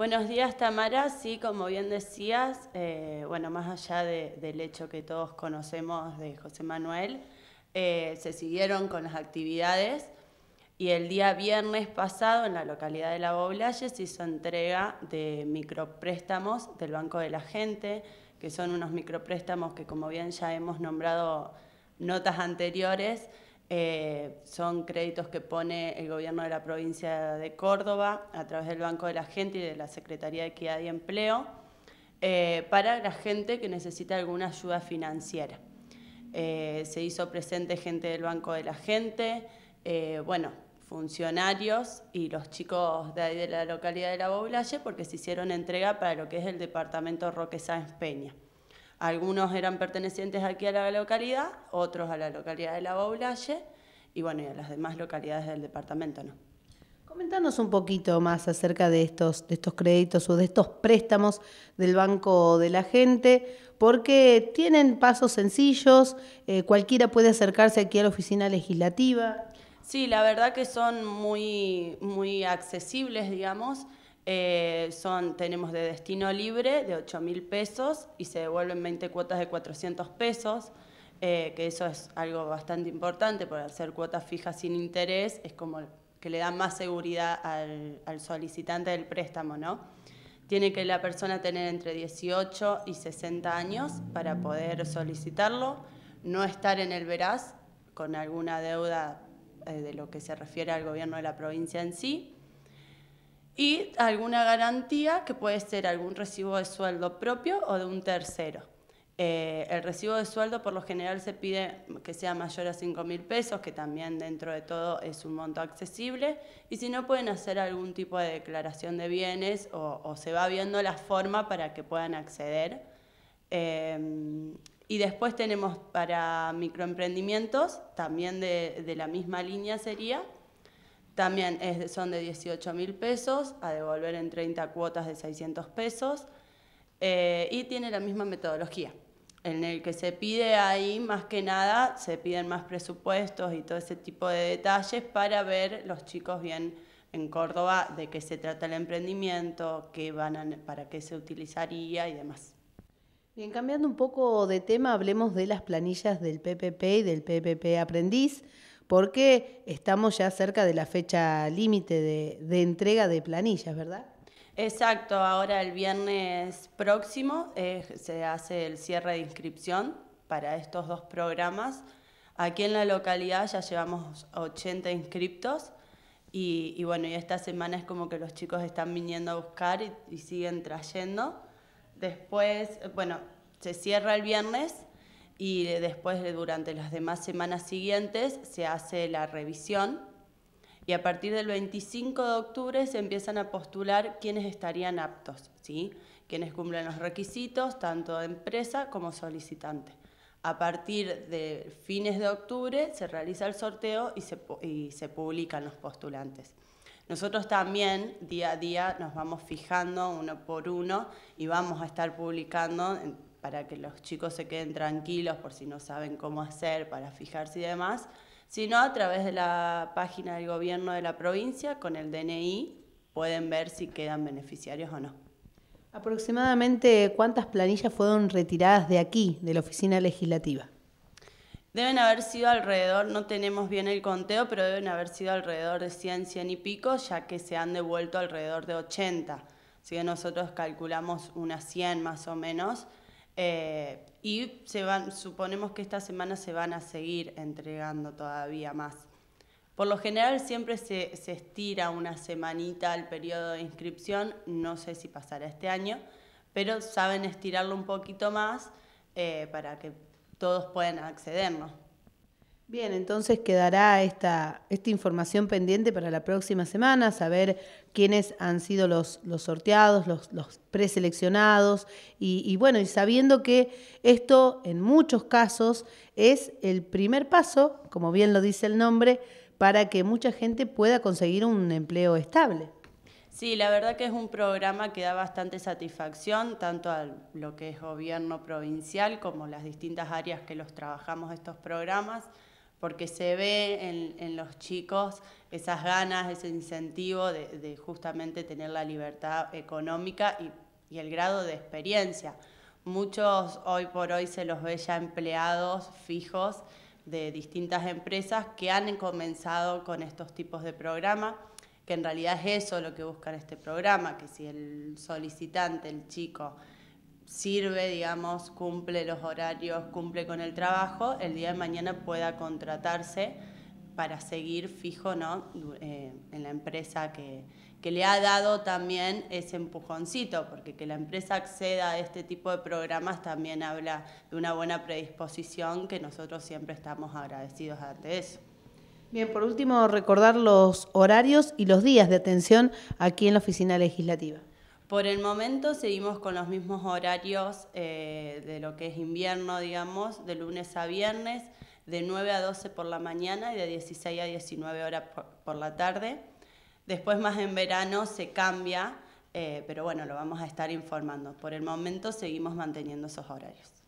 Buenos días, Tamara. Sí, como bien decías, eh, bueno, más allá del hecho que todos conocemos de José Manuel, eh, se siguieron con las actividades y el día viernes pasado en la localidad de La Boblaya se hizo entrega de micropréstamos del Banco de la Gente, que son unos micropréstamos que como bien ya hemos nombrado notas anteriores, eh, son créditos que pone el gobierno de la provincia de Córdoba a través del Banco de la Gente y de la Secretaría de Equidad y Empleo eh, para la gente que necesita alguna ayuda financiera. Eh, se hizo presente gente del Banco de la Gente, bueno, funcionarios y los chicos de de la localidad de La Boblaye porque se hicieron entrega para lo que es el departamento Roque Sáenz Peña. Algunos eran pertenecientes aquí a la localidad, otros a la localidad de La Baulalle y bueno, y a las demás localidades del departamento, ¿no? Comentanos un poquito más acerca de estos, créditos o de estos préstamos del Banco de la Gente, porque tienen pasos sencillos, eh, cualquiera puede acercarse aquí a la oficina legislativa. Sí, la verdad que son muy, muy accesibles, digamos. Eh, son, tenemos de destino libre de 8 mil pesos y se devuelven 20 cuotas de 400 pesos, eh, que eso es algo bastante importante, por hacer cuotas fijas sin interés es como que le da más seguridad al, solicitante del préstamo, Tiene que la persona tener entre 18 y 60 años para poder solicitarlo, no estar en el veraz con alguna deuda eh, de lo que se refiere al gobierno de la provincia en sí y alguna garantía que puede ser algún recibo de sueldo propio o de un tercero. Eh, el recibo de sueldo por lo general se pide que sea mayor a 5 mil pesos, que también dentro de todo es un monto accesible, y si no pueden hacer algún tipo de declaración de bienes o, se va viendo la forma para que puedan acceder. Em, y después tenemos para microemprendimientos, también de la misma línea sería, también son de 18 mil pesos, a devolver en 30 cuotas de 600 pesos eh, y tiene la misma metodología. En el que se pide ahí, más que nada, se piden más presupuestos y todo ese tipo de detalles para ver los chicos bien en Córdoba de qué se trata el emprendimiento, van para qué se utilizaría y demás. Bien, cambiando un poco de tema, hablemos de las planillas del PPP y del PPP Aprendiz porque estamos ya cerca de la fecha límite de, entrega de planillas, ¿verdad? Exacto, ahora el viernes próximo eh, se hace el cierre de inscripción para estos dos programas. Aquí en la localidad ya llevamos 80 inscriptos y, bueno, y esta semana es como que los chicos están viniendo a buscar y siguen trayendo. Después, bueno, se cierra el viernes y después durante las demás semanas siguientes se hace la revisión y a partir del 25 de octubre se empiezan a postular quienes estarían aptos, ¿sí? quienes cumplen los requisitos, tanto de empresa como solicitante. A partir de fines de octubre se realiza el sorteo y se, y se publican los postulantes. Nosotros también día a día nos vamos fijando uno por uno y vamos a estar publicando para que los chicos se queden tranquilos por si no saben cómo hacer para fijarse y demás, sino a través de la página del gobierno de la provincia con el DNI pueden ver si quedan beneficiarios o no. Aproximadamente cuántas planillas fueron retiradas de aquí, de la oficina legislativa. Deben haber sido alrededor, no tenemos bien el conteo, pero deben haber sido alrededor de 100, 100 y pico, ya que se han devuelto alrededor de 80. Si que nosotros calculamos unas 100 más o menos eh, y suponemos que esta semana se van a seguir entregando todavía más. Por lo general siempre se, estira una semanita el periodo de inscripción, no sé si pasará este año, pero saben estirarlo un poquito más eh, para que todos puedan accedernos. Bien, entonces quedará esta, información pendiente para la próxima semana, saber quiénes han sido los, sorteados, los, preseleccionados, y, y, bueno, y sabiendo que esto en muchos casos es el primer paso, como bien lo dice el nombre, para que mucha gente pueda conseguir un empleo estable. Sí, la verdad que es un programa que da bastante satisfacción, tanto a lo que es gobierno provincial como las distintas áreas que los trabajamos estos programas porque se ve en, en los chicos esas ganas, ese incentivo de, de justamente tener la libertad económica y, y, el grado de experiencia. Muchos hoy por hoy se los ve ya empleados fijos de distintas empresas que han comenzado con estos tipos de programas, que en realidad es eso lo que busca este programa, que si el solicitante, el chico, sirve, digamos, cumple los horarios, cumple con el trabajo, el día de mañana pueda contratarse para seguir fijo ¿no? Eh, en la empresa que, que, le ha dado también ese empujoncito, porque que la empresa acceda a este tipo de programas también habla de una buena predisposición que nosotros siempre estamos agradecidos ante eso. Bien, por último, recordar los horarios y los días de atención aquí en la Oficina Legislativa. Por el momento seguimos con los mismos horarios eh, de lo que es invierno, digamos, de lunes a viernes, de 9 a 12 por la mañana y de 16 a 19 horas por, la tarde. Después más en verano se cambia, eh, pero bueno, lo vamos a estar informando. Por el momento seguimos manteniendo esos horarios.